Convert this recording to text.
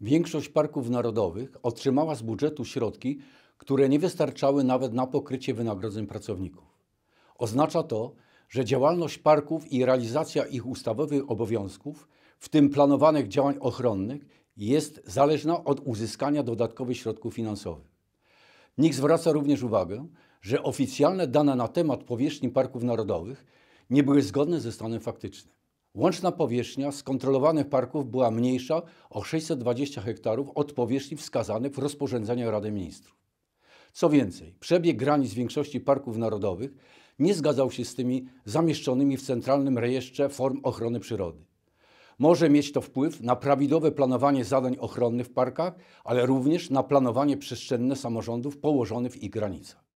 Większość parków narodowych otrzymała z budżetu środki, które nie wystarczały nawet na pokrycie wynagrodzeń pracowników. Oznacza to, że działalność parków i realizacja ich ustawowych obowiązków, w tym planowanych działań ochronnych, jest zależna od uzyskania dodatkowych środków finansowych. NIK zwraca również uwagę, że oficjalne dane na temat powierzchni parków narodowych nie były zgodne ze stanem faktycznym. Łączna powierzchnia skontrolowanych parków była mniejsza o 620 hektarów od powierzchni wskazanych w rozporządzeniu Rady Ministrów. Co więcej, przebieg granic większości parków narodowych nie zgadzał się z tymi zamieszczonymi w Centralnym Rejestrze Form Ochrony Przyrody. Może mieć to wpływ na prawidłowe planowanie zadań ochronnych w parkach, ale również na planowanie przestrzenne samorządów położonych w ich granicach.